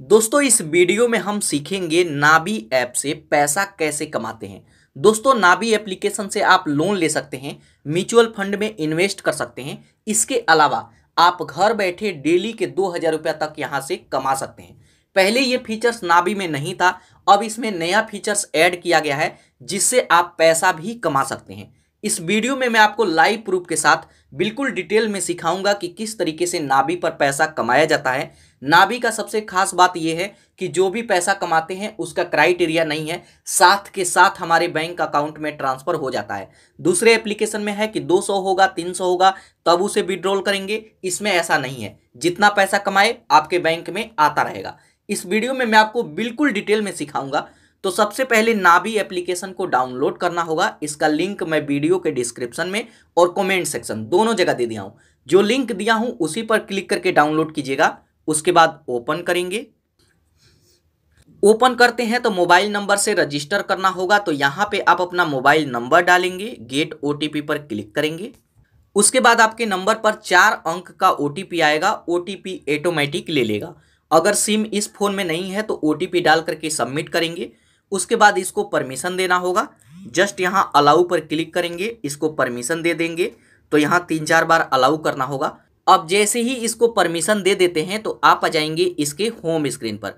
दोस्तों इस वीडियो में हम सीखेंगे नाबी ऐप से पैसा कैसे कमाते हैं दोस्तों नाबी एप्लीकेशन से आप लोन ले सकते हैं म्यूचुअल फंड में इन्वेस्ट कर सकते हैं इसके अलावा आप घर बैठे डेली के दो हज़ार रुपया तक यहाँ से कमा सकते हैं पहले ये फीचर्स नाबी में नहीं था अब इसमें नया फीचर्स ऐड किया गया है जिससे आप पैसा भी कमा सकते हैं इस वीडियो में मैं आपको लाइव प्रूफ के साथ बिल्कुल डिटेल में सिखाऊंगा कि किस तरीके से नाभि पर पैसा कमाया जाता है नाभी का सबसे खास बात यह है कि जो भी पैसा कमाते हैं उसका क्राइटेरिया नहीं है साथ के साथ हमारे बैंक अकाउंट में ट्रांसफर हो जाता है दूसरे एप्लीकेशन में है कि 200 होगा 300 होगा तब उसे विड्रॉल करेंगे इसमें ऐसा नहीं है जितना पैसा कमाए आपके बैंक में आता रहेगा इस वीडियो में मैं आपको बिल्कुल डिटेल में सिखाऊंगा तो सबसे पहले नाभी एप्लीकेशन को डाउनलोड करना होगा इसका लिंक मैं वीडियो के डिस्क्रिप्शन में और कमेंट सेक्शन दोनों जगह दे दिया हूँ जो लिंक दिया हूँ उसी पर क्लिक करके डाउनलोड कीजिएगा उसके बाद ओपन करेंगे ओपन करते हैं तो मोबाइल नंबर से रजिस्टर करना होगा तो यहाँ पे आप अपना मोबाइल नंबर डालेंगे गेट ओ पर क्लिक करेंगे उसके बाद आपके नंबर पर चार अंक का ओ आएगा ओ ऑटोमेटिक ले लेगा अगर सिम इस फोन में नहीं है तो ओ डाल करके सबमिट करेंगे उसके बाद इसको परमिशन देना होगा जस्ट यहाँ अलाउ पर क्लिक करेंगे इसको परमिशन दे देंगे तो यहाँ तीन चार बार अलाउ करना होगा अब जैसे ही इसको परमिशन दे देते हैं तो आप आ जाएंगे इसके होम स्क्रीन पर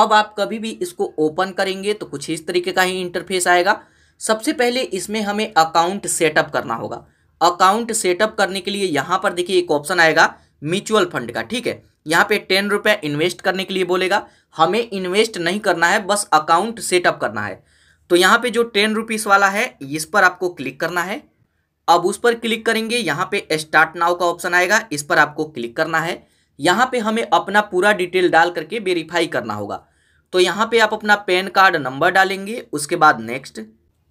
अब आप कभी भी इसको ओपन करेंगे तो कुछ इस तरीके का ही इंटरफेस आएगा सबसे पहले इसमें हमें अकाउंट सेटअप करना होगा अकाउंट सेटअप करने के लिए यहाँ पर देखिए एक ऑप्शन आएगा म्यूचुअल फंड का ठीक है यहाँ पे टेन रुपया इन्वेस्ट करने के लिए बोलेगा हमें इन्वेस्ट नहीं करना है बस अकाउंट सेटअप करना है तो यहाँ पे जो टेन रुपीज़ वाला है इस पर आपको क्लिक करना है अब उस पर क्लिक करेंगे यहाँ पे स्टार्ट नाव का ऑप्शन आएगा इस पर आपको क्लिक करना है यहाँ पे हमें अपना पूरा डिटेल डाल करके वेरीफाई करना होगा तो यहाँ पे आप अपना पैन कार्ड नंबर डालेंगे उसके बाद नेक्स्ट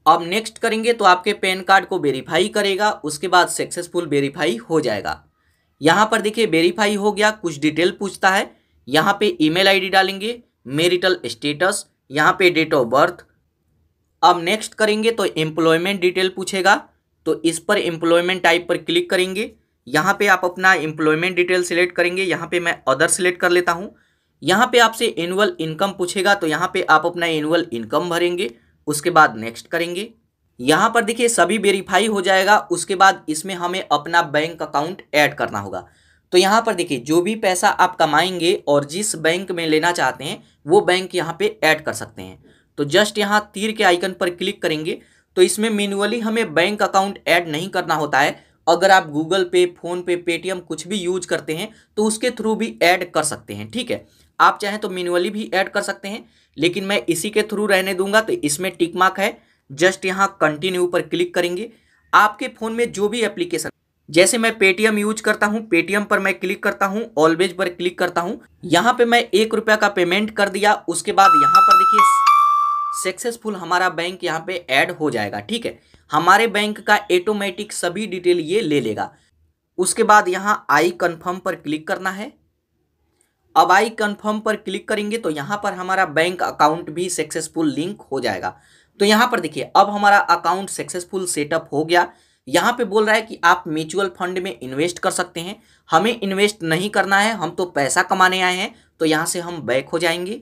अब नेक्स्ट करेंगे तो आपके पैन कार्ड को वेरीफाई करेगा उसके बाद सक्सेसफुल वेरीफाई हो जाएगा यहाँ पर देखिए वेरीफाई हो गया कुछ डिटेल पूछता है यहाँ पे ईमेल आईडी डालेंगे मेरिटल स्टेटस यहाँ पे डेट ऑफ बर्थ अब नेक्स्ट करेंगे तो एम्प्लॉयमेंट डिटेल पूछेगा तो इस पर एम्प्लॉयमेंट टाइप पर क्लिक करेंगे यहाँ पे आप अपना एम्प्लॉयमेंट डिटेल सिलेक्ट करेंगे यहाँ पे मैं अदर सिलेक्ट कर लेता हूँ यहाँ पे आपसे एनुअल इनकम पूछेगा तो यहाँ पे आप अपना एनुअल इनकम भरेंगे उसके बाद नेक्स्ट करेंगे यहां पर देखिए सभी वेरीफाई हो जाएगा उसके बाद इसमें हमें अपना बैंक अकाउंट ऐड करना होगा तो यहां पर देखिए जो भी पैसा आप कमाएंगे और जिस बैंक में लेना चाहते हैं वो बैंक यहाँ पे ऐड कर सकते हैं तो जस्ट यहाँ तीर के आइकन पर क्लिक करेंगे तो इसमें मेनुअली हमें बैंक अकाउंट ऐड नहीं करना होता है अगर आप गूगल पे फोन पे पेटीएम कुछ भी यूज करते हैं तो उसके थ्रू भी ऐड कर सकते हैं ठीक है आप चाहें तो मेनुअली भी ऐड कर सकते हैं लेकिन मैं इसी के थ्रू रहने दूंगा तो इसमें टिक मार्क है जस्ट यहाँ कंटिन्यू पर क्लिक करेंगे आपके फ़ोन में जो भी एप्लीकेशन जैसे मैं पेटीएम यूज करता हूँ पेटीएम पर मैं क्लिक करता हूँ ऑलवेज पर क्लिक करता हूँ यहाँ पे मैं एक रुपया का पेमेंट कर दिया उसके बाद यहाँ पर देखिए सक्सेसफुल हमारा बैंक यहाँ पे ऐड हो जाएगा ठीक है हमारे बैंक का ऑटोमेटिक सभी डिटेल ये ले लेगा उसके बाद यहाँ आई कन्फर्म पर क्लिक करना है अब आई कन्फर्म पर क्लिक करेंगे तो यहाँ पर हमारा बैंक अकाउंट भी सक्सेसफुल लिंक हो जाएगा तो यहां पर देखिए अब हमारा अकाउंट सक्सेसफुल सेटअप हो गया यहां पे बोल रहा है कि आप म्यूचुअल फंड में इन्वेस्ट कर सकते हैं हमें इन्वेस्ट नहीं करना है हम तो पैसा कमाने आए हैं तो यहां से हम बैक हो जाएंगे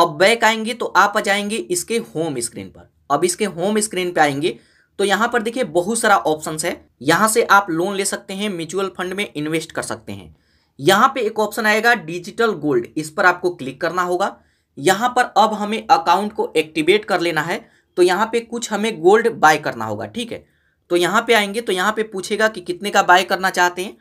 अब बैक आएंगे तो आप आ जाएंगे इसके होम स्क्रीन पर अब इसके होम स्क्रीन पर आएंगे तो यहां पर देखिए बहुत सारा ऑप्शन है यहां से आप लोन ले सकते हैं म्यूचुअल फंड में इन्वेस्ट कर सकते हैं यहां पे एक ऑप्शन आएगा डिजिटल गोल्ड इस पर आपको क्लिक करना होगा यहां पर अब हमें अकाउंट को एक्टिवेट कर लेना है तो यहाँ पे कुछ हमें गोल्ड बाय करना होगा ठीक है तो यहाँ पे आएंगे तो यहाँ पे पूछेगा कि कितने का बाय करना चाहते हैं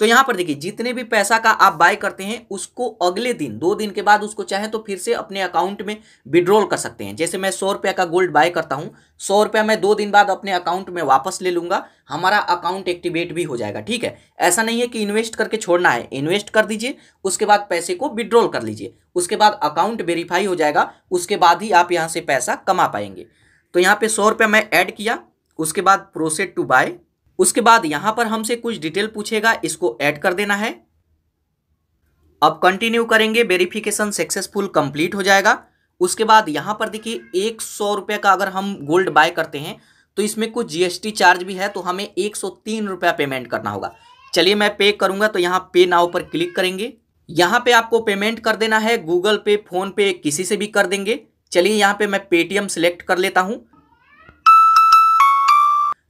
तो यहां पर देखिए जितने भी पैसा का आप बाय करते हैं उसको अगले दिन दो दिन के बाद उसको चाहे तो फिर से अपने अकाउंट में विड्रॉल कर सकते हैं जैसे मैं सौ रुपया का गोल्ड बाय करता हूं सौ रुपया मैं दो दिन बाद अपने अकाउंट में वापस ले लूंगा हमारा अकाउंट एक्टिवेट भी हो जाएगा ठीक है ऐसा नहीं है कि इन्वेस्ट करके छोड़ना है इन्वेस्ट कर दीजिए उसके बाद पैसे को विड्रॉल कर लीजिए उसके बाद अकाउंट वेरीफाई हो जाएगा उसके बाद ही आप यहाँ से पैसा कमा पाएंगे तो यहाँ पे सौ रुपया मैं ऐड किया उसके बाद प्रोसेड टू बाय उसके बाद यहां पर हमसे कुछ डिटेल पूछेगा इसको ऐड कर देना है अब कंटिन्यू करेंगे वेरिफिकेशन सक्सेसफुल कंप्लीट हो जाएगा उसके बाद यहां पर देखिए एक सौ रुपये का अगर हम गोल्ड बाय करते हैं तो इसमें कुछ जीएसटी चार्ज भी है तो हमें एक सौ तीन रुपया पेमेंट करना होगा चलिए मैं पे करूंगा तो यहाँ पे नाव पर क्लिक करेंगे यहाँ पे आपको पेमेंट कर देना है गूगल पे फोन पे किसी से भी कर देंगे चलिए यहाँ पे मैं पेटीएम सेलेक्ट कर लेता हूँ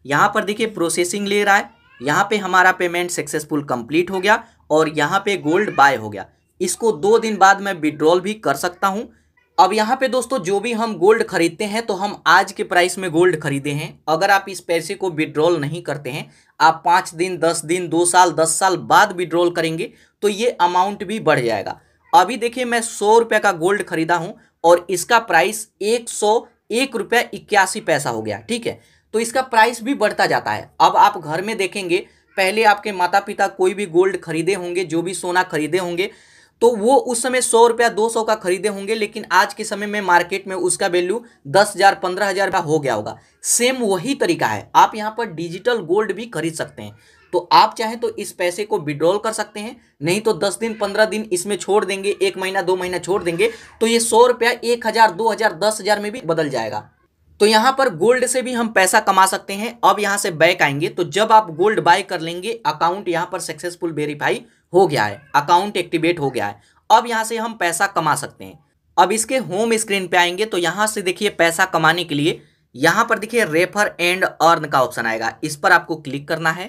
यहाँ पर देखिए प्रोसेसिंग ले रहा है यहाँ पे हमारा पेमेंट सक्सेसफुल कंप्लीट हो गया और यहाँ पे गोल्ड बाय हो गया इसको दो दिन बाद मैं विड्रॉल भी कर सकता हूँ अब यहाँ पे दोस्तों जो भी हम गोल्ड खरीदते हैं तो हम आज के प्राइस में गोल्ड खरीदे हैं अगर आप इस पैसे को विड्रॉल नहीं करते हैं आप पाँच दिन दस दिन दो साल दस साल बाद विड्रॉल करेंगे तो ये अमाउंट भी बढ़ जाएगा अभी देखिए मैं सौ रुपये का गोल्ड खरीदा हूँ और इसका प्राइस एक सौ एक रुपया इक्यासी पैसा हो गया ठीक है तो इसका प्राइस भी बढ़ता जाता है अब आप घर में देखेंगे पहले आपके माता पिता कोई भी गोल्ड खरीदे होंगे जो भी सोना खरीदे होंगे तो वो उस समय सौ रुपया दो सौ का खरीदे होंगे लेकिन आज के समय में मार्केट में उसका वैल्यू दस हजार पंद्रह हजार का हो गया होगा सेम वही तरीका है आप यहाँ पर डिजिटल गोल्ड भी खरीद सकते हैं तो आप चाहे तो इस पैसे को विड्रॉल कर सकते हैं नहीं तो दस दिन पंद्रह दिन इसमें छोड़ देंगे एक महीना दो महीना छोड़ देंगे तो ये सौ रुपया एक हजार दो हजार दस हजार में भी बदल जाएगा तो यहां पर गोल्ड से भी हम पैसा कमा सकते हैं अब यहां से बैक आएंगे तो जब आप गोल्ड बाय कर लेंगे अकाउंट यहां पर सक्सेसफुल वेरीफाई हो गया है अकाउंट एक्टिवेट हो गया है अब यहां से हम पैसा कमा सकते हैं अब इसके होम स्क्रीन पे आएंगे तो यहां से देखिए पैसा कमाने के लिए यहां पर देखिए रेफर एंड अर्न का ऑप्शन आएगा इस पर आपको क्लिक करना है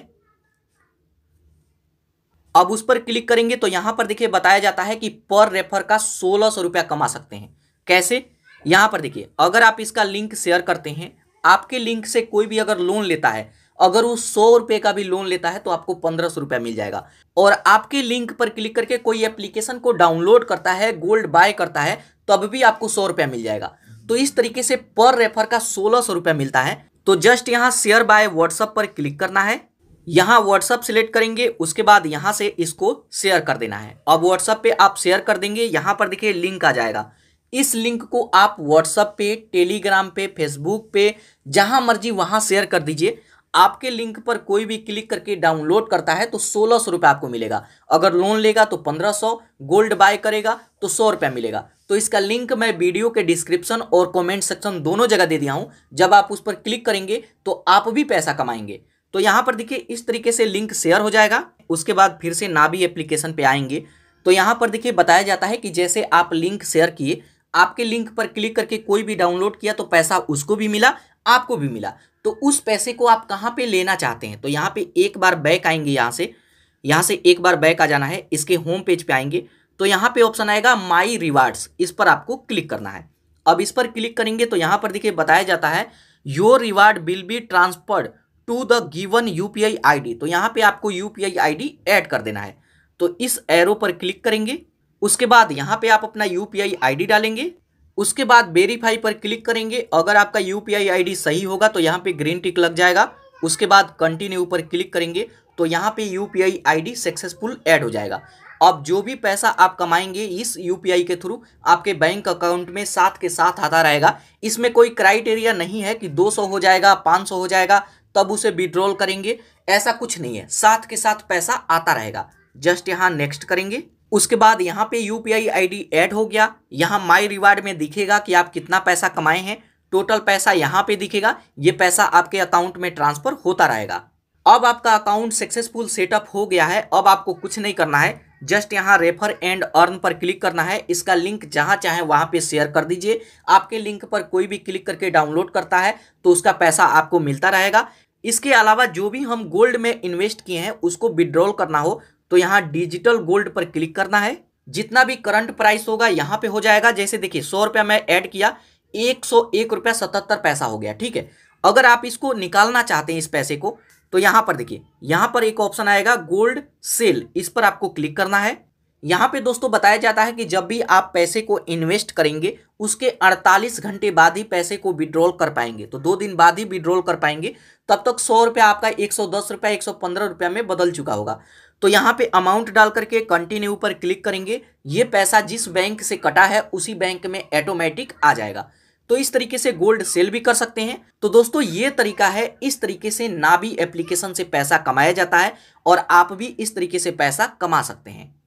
अब उस पर क्लिक करेंगे तो यहां पर देखिए बताया जाता है कि पर रेफर का सोलह सौ रुपया कमा सकते हैं कैसे यहाँ पर देखिए अगर आप इसका लिंक शेयर करते हैं आपके लिंक से कोई भी अगर लोन लेता है अगर वो सौ रुपये का भी लोन लेता है तो आपको पंद्रह सौ रुपया मिल जाएगा और आपके लिंक पर क्लिक करके कोई एप्लीकेशन को डाउनलोड करता है गोल्ड बाय करता है तब भी आपको सौ रुपया मिल जाएगा तो इस तरीके से पर रेफर का सोलह सौ रुपया मिलता है तो जस्ट यहाँ शेयर बाय व्हाट्सअप पर क्लिक करना है यहाँ व्हाट्सअप सिलेक्ट करेंगे उसके बाद यहाँ से इसको शेयर कर देना है अब व्हाट्सअप पे आप शेयर कर देंगे यहाँ पर देखिए लिंक आ जाएगा इस लिंक को आप व्हाट्सअप पे टेलीग्राम पे फेसबुक पे जहां मर्जी वहां शेयर कर दीजिए आपके लिंक पर कोई भी क्लिक करके डाउनलोड करता है तो सोलह सौ रुपये आपको मिलेगा अगर लोन लेगा तो पंद्रह सौ गोल्ड बाय करेगा तो सौ रुपया मिलेगा तो इसका लिंक मैं वीडियो के डिस्क्रिप्शन और कमेंट सेक्शन दोनों जगह दे दिया हूँ जब आप उस पर क्लिक करेंगे तो आप भी पैसा कमाएंगे तो यहाँ पर देखिए इस तरीके से लिंक शेयर हो जाएगा उसके बाद फिर से भी एप्लीकेशन पर आएंगे तो यहाँ पर देखिए बताया जाता है कि जैसे आप लिंक शेयर किए आपके लिंक पर क्लिक करके कोई भी डाउनलोड किया तो पैसा उसको भी मिला आपको भी मिला तो उस पैसे को आप कहाँ पे लेना चाहते हैं तो यहाँ पे एक बार बैक आएंगे यहाँ से यहाँ से एक बार बैक आ जाना है इसके होम पेज पे आएंगे तो यहाँ पे ऑप्शन आएगा माई रिवार्ड्स इस पर आपको क्लिक करना है अब इस पर क्लिक करेंगे तो यहाँ पर देखिए बताया जाता है your reward will be transferred to the given I D तो यहाँ पर आपको यू आई डी ऐड कर देना है तो इस एरो पर क्लिक करेंगे उसके बाद यहाँ पे आप अपना यू पी डालेंगे उसके बाद वेरीफाई पर क्लिक करेंगे अगर आपका यू पी सही होगा तो यहाँ पे ग्रीन टिक लग जाएगा उसके बाद कंटिन्यू पर क्लिक करेंगे तो यहाँ पे यू पी सक्सेसफुल ऐड हो जाएगा अब जो भी पैसा आप कमाएंगे इस यू के थ्रू आपके बैंक अकाउंट में साथ के साथ आता रहेगा इसमें कोई क्राइटेरिया नहीं है कि दो हो जाएगा पाँच हो जाएगा तब उसे विड्रॉल करेंगे ऐसा कुछ नहीं है साथ के साथ पैसा आता रहेगा जस्ट यहाँ नेक्स्ट करेंगे उसके बाद यहाँ पे यू पी आई ऐड हो गया यहाँ माई रिवार्ड में दिखेगा कि आप कितना पैसा कमाए हैं टोटल पैसा यहाँ पे दिखेगा ये पैसा आपके अकाउंट में ट्रांसफर होता रहेगा अब आपका अकाउंट सक्सेसफुल सेटअप हो गया है अब आपको कुछ नहीं करना है जस्ट यहाँ रेफर एंड अर्न पर क्लिक करना है इसका लिंक जहाँ चाहे वहाँ पे शेयर कर दीजिए आपके लिंक पर कोई भी क्लिक करके डाउनलोड करता है तो उसका पैसा आपको मिलता रहेगा इसके अलावा जो भी हम गोल्ड में इन्वेस्ट किए हैं उसको विड्रॉल करना हो तो यहाँ डिजिटल गोल्ड पर क्लिक करना है जितना भी करंट प्राइस होगा यहाँ पे हो जाएगा जैसे देखिए सौ रुपया मैं ऐड किया एक सौ एक रुपया सतहत्तर पैसा हो गया ठीक है अगर आप इसको निकालना चाहते हैं इस पैसे को तो यहाँ पर देखिए यहाँ पर एक ऑप्शन आएगा गोल्ड सेल इस पर आपको क्लिक करना है यहाँ पे दोस्तों बताया जाता है कि जब भी आप पैसे को इन्वेस्ट करेंगे उसके 48 घंटे बाद ही पैसे को विड्रॉल कर पाएंगे तो दो दिन बाद ही विड्रॉल कर पाएंगे तब तक सौ रुपया आपका एक सौ दस रुपया एक सौ पंद्रह रुपया में बदल चुका होगा तो यहाँ पे अमाउंट डाल करके कंटिन्यू पर क्लिक करेंगे ये पैसा जिस बैंक से कटा है उसी बैंक में ऑटोमेटिक आ जाएगा तो इस तरीके से गोल्ड सेल भी कर सकते हैं तो दोस्तों ये तरीका है इस तरीके से नाबी एप्लीकेशन से पैसा कमाया जाता है और आप भी इस तरीके से पैसा कमा सकते हैं